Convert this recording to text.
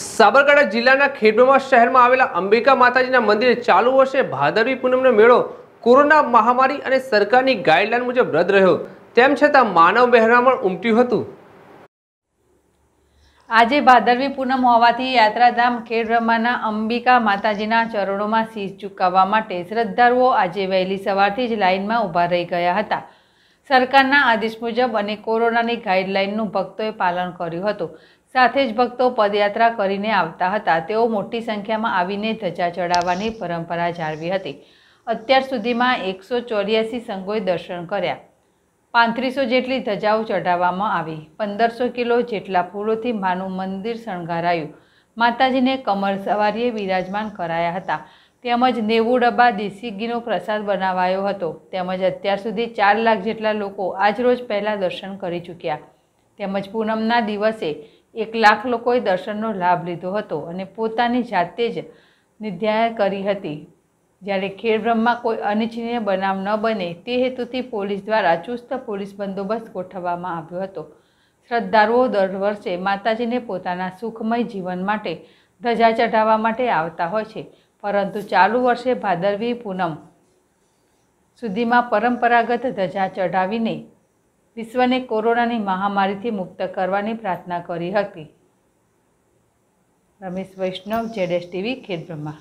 સાબરકાંઠા જિલ્લાના ખેડબ્રહ્મા શહેરમાં આવેલા અંબિકા માતાજીના મંદિરે ચાલુ વર્ષે ભાદરવી પૂનમનો મેળો કોરોના મહામારી અને સરકારની ગાઈડલાઈન મુજબ રદ રહ્યો તેમ છતાં માનવ બહેરામણ ઉમટ્યું હતું આજે ભાદરવી પૂનમ હોવાથી યાત્રાધામ ખેડબ્રહ્માના અંબિકા માતાજીના ચરણોમાં શીશ ચૂકવવા માટે શ્રદ્ધાળુઓ આજે વહેલી સવારથી જ લાઇનમાં ઊભા રહી ગયા હતા સરકારના આદેશ મુજબ અને કોરોનાની ગાઈડલાઇનનું ભક્તોએ પાલન કર્યું હતું સાથે જ ભક્તો પદયાત્રા કરીને આવતા હતા તેઓ મોટી સંખ્યામાં આવીને ધજા ચડાવવાની પરંપરા જાળવી હતી અત્યાર સુધીમાં એકસો ચોર્યાસી સંઘોએ દર્શન કર્યા પાંત્રીસો જેટલી ધજાઓ ચઢાવવામાં આવી પંદરસો કિલો જેટલા ફૂલોથી માનું મંદિર શણગારાયું માતાજીને કમર સવારીએ બિરાજમાન કરાયા હતા તેમજ નેવું ડબ્બા દેશી ઘીનો પ્રસાદ બનાવાયો હતો તેમજ અત્યાર સુધી ચાર લાખ જેટલા લોકો આજરોજ પહેલાં દર્શન કરી ચૂક્યા તેમજ પૂનમના દિવસે એક લાખ લોકોએ દર્શનનો લાભ લીધો હતો અને પોતાની જાતે જ નિધ્યા કરી હતી જ્યારે ખેડબ્રહ્મમાં કોઈ અનિચ્છનીય બનાવ ન બને તે હેતુથી પોલીસ દ્વારા ચુસ્ત પોલીસ બંદોબસ્ત ગોઠવવામાં આવ્યો હતો શ્રદ્ધાળુઓ દર વર્ષે માતાજીને પોતાના સુખમય જીવન માટે ધજા ચઢાવવા માટે આવતા હોય છે પરંતુ ચાલુ વર્ષે ભાદરવી પૂનમ સુધીમાં પરંપરાગત ધજા ચઢાવીને વિશ્વને કોરોનાની મહામારીથી મુક્ત કરવાની પ્રાર્થના કરી હતી રમેશ વૈષ્ણવ જેડેશ ટીવી ખેડબ્રહ્મા